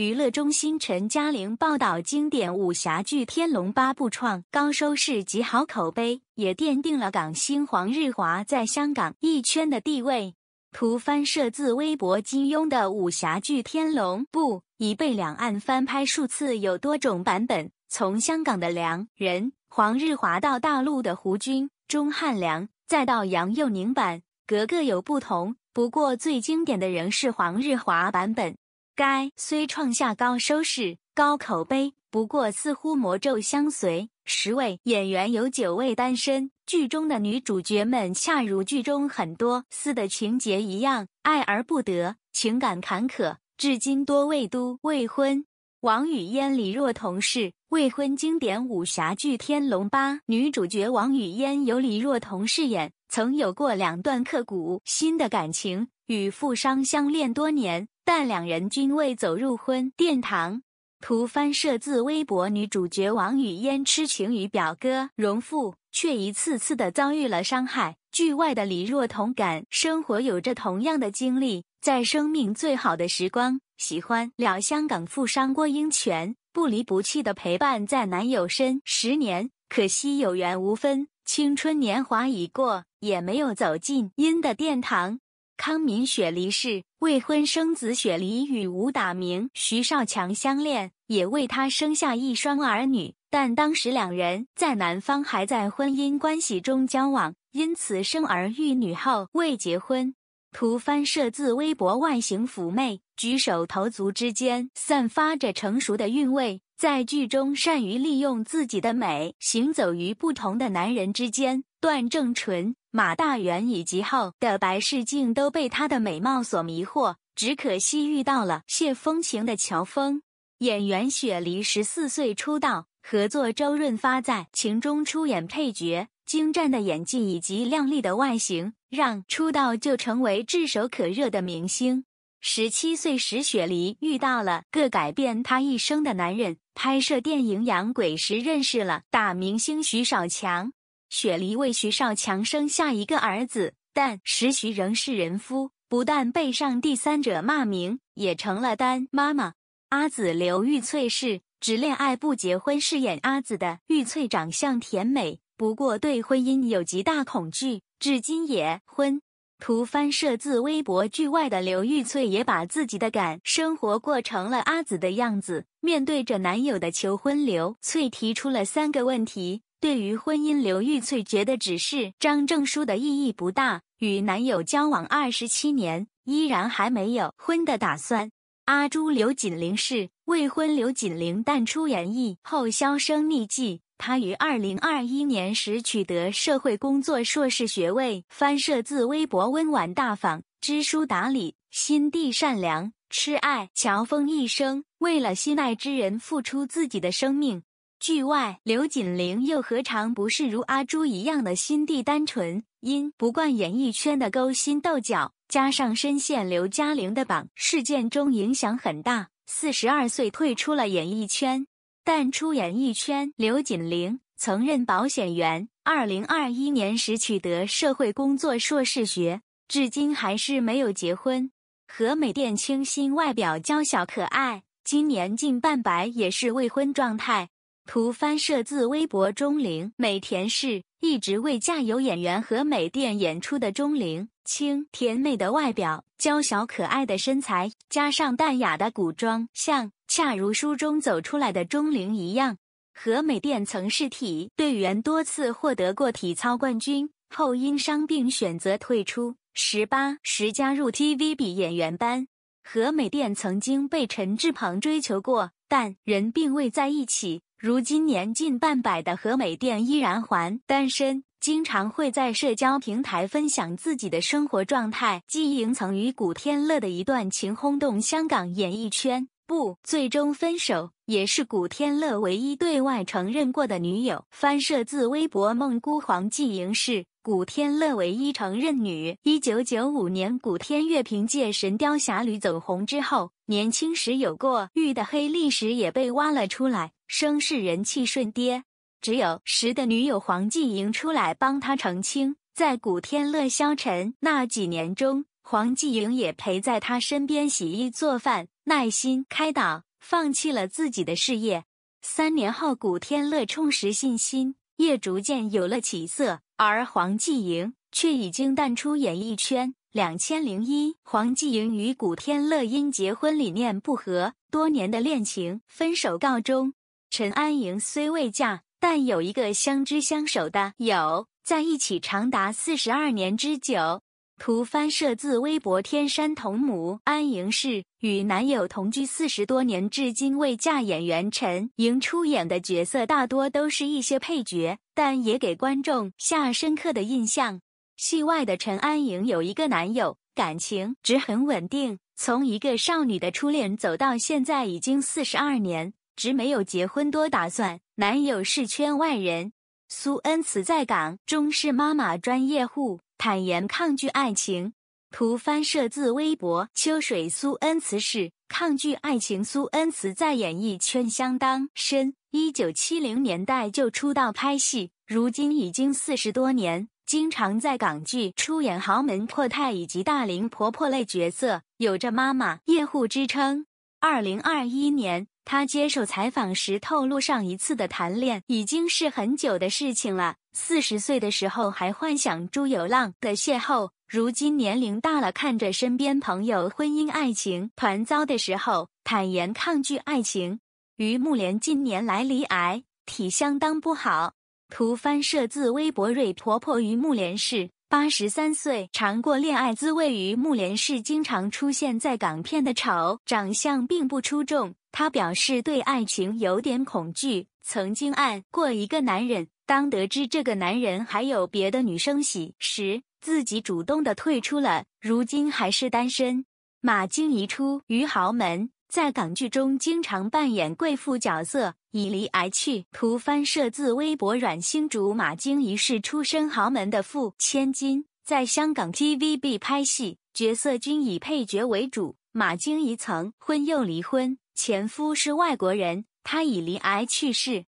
娱乐中心陈嘉玲报道：经典武侠剧《天龙八部》创高收视及好口碑，也奠定了港星黄日华在香港一圈的地位。图翻摄自微博。金庸的武侠剧《天龙》部》已被两岸翻拍数次，有多种版本，从香港的梁仁黄日华到大陆的胡军、钟汉良，再到杨佑宁版，格格有不同。不过最经典的仍是黄日华版本。该虽创下高收视、高口碑，不过似乎魔咒相随。十位演员有九位单身，剧中的女主角们恰如剧中很多似的情节一样，爱而不得，情感坎坷，至今多位都未婚。王语嫣、李若彤是未婚经典武侠剧《天龙八》女主角，王语嫣由李若彤饰演，曾有过两段刻骨心的感情，与富商相恋多年。但两人均未走入婚殿堂。图翻摄自微博。女主角王语嫣痴情于表哥荣富，却一次次的遭遇了伤害。剧外的李若彤感生活有着同样的经历，在生命最好的时光，喜欢了香港富商郭英权，不离不弃的陪伴在男友身十年，可惜有缘无分。青春年华已过，也没有走进姻的殿堂。康敏雪离世。未婚生子，雪梨与武打名徐少强相恋，也为他生下一双儿女。但当时两人在男方还在婚姻关系中交往，因此生儿育女后未结婚。图蕃设自微博，外形妩媚，举手投足之间散发着成熟的韵味，在剧中善于利用自己的美，行走于不同的男人之间。段正淳。马大元以及后的白世镜都被她的美貌所迷惑，只可惜遇到了谢风情的乔峰。演员雪梨十四岁出道，合作周润发在《情中》出演配角，精湛的演技以及靓丽的外形让出道就成为炙手可热的明星。十七岁时，雪梨遇到了个改变她一生的男人，拍摄电影《养鬼》时认识了大明星徐少强。雪梨为徐少强生下一个儿子，但石徐仍是人夫，不但背上第三者骂名，也成了单妈妈。阿紫刘玉翠是只恋爱不结婚，饰演阿紫的玉翠长相甜美，不过对婚姻有极大恐惧，至今也婚。图翻摄自微博。剧外的刘玉翠也把自己的感生活过成了阿紫的样子，面对着男友的求婚，刘翠提出了三个问题。对于婚姻，刘玉翠觉得只是张证书的意义不大。与男友交往二十七年，依然还没有婚的打算。阿朱刘锦玲是未婚，刘锦玲淡出演艺后销声匿迹。她于二零二一年时取得社会工作硕士学位。翻摄自微博，温婉大方，知书达理，心地善良，痴爱乔峰一生，为了心爱之人付出自己的生命。剧外，刘锦玲又何尝不是如阿朱一样的心地单纯？因不惯演艺圈的勾心斗角，加上深陷刘嘉玲的“榜事件中影响很大，四十二岁退出了演艺圈。但出演艺圈，刘锦玲曾任保险员。二零二一年时取得社会工作硕士学，至今还是没有结婚。和美电清新，外表娇小可爱，今年近半百也是未婚状态。图翻摄自微博钟灵美田氏一直为加油演员和美电演出的钟灵，清甜美的外表，娇小可爱的身材，加上淡雅的古装，像恰如书中走出来的钟灵一样。和美电曾是体队员，多次获得过体操冠军，后因伤病选择退出。十八时加入 TVB 演员班。和美电曾经被陈志朋追求过，但人并未在一起。如今年近半百的何美钿依然还单身，经常会在社交平台分享自己的生活状态。季莹曾与古天乐的一段情轰动香港演艺圈，不最终分手，也是古天乐唯一对外承认过的女友。翻摄自微博“梦孤皇季莹”事。古天乐唯一承认女。一九九五年，古天乐凭借《神雕侠侣》走红之后，年轻时有过誉的黑历史也被挖了出来，声势人气瞬跌。只有时的女友黄继莹出来帮他澄清。在古天乐消沉那几年中，黄继莹也陪在他身边洗衣做饭，耐心开导，放弃了自己的事业。三年后，古天乐重拾信心。也逐渐有了起色，而黄纪莹却已经淡出演艺圈。两千零一，黄纪莹与古天乐因结婚理念不合，多年的恋情分手告终。陈安莹虽未嫁，但有一个相知相守的友，在一起长达四十二年之久。图翻摄自微博。天山童母安莹氏，与男友同居四十多年，至今未嫁演员。陈莹出演的角色大多都是一些配角，但也给观众下深刻的印象。戏外的陈安莹有一个男友，感情值很稳定，从一个少女的初恋走到现在，已经四十二年，直没有结婚多打算。男友是圈外人，苏恩慈在港终是妈妈专业户。坦言抗拒爱情，图翻摄自微博。秋水苏恩慈是抗拒爱情。苏恩慈在演艺圈相当深，一九七零年代就出道拍戏，如今已经四十多年，经常在港剧出演豪门阔太以及大龄婆婆类角色，有着“妈妈叶户”之称。二零二一年，她接受采访时透露，上一次的谈恋已经是很久的事情了。四十岁的时候还幻想朱有浪的邂逅，如今年龄大了，看着身边朋友婚姻爱情团糟的时候，坦言抗拒爱情。于木莲近年来罹癌，体相当不好。图翻摄自微博。瑞婆婆于木莲氏八十三岁，尝过恋爱滋味。于木莲氏经常出现在港片的丑，长相并不出众。他表示对爱情有点恐惧，曾经爱过一个男人。当得知这个男人还有别的女生喜时，自己主动的退出了。如今还是单身。马晶怡出于豪门，在港剧中经常扮演贵妇角色，以离癌去图翻摄自微博。阮星竹，马晶怡是出身豪门的富千金，在香港 TVB 拍戏，角色均以配角为主。马晶怡曾婚又离婚，前夫是外国人，他已离癌去世。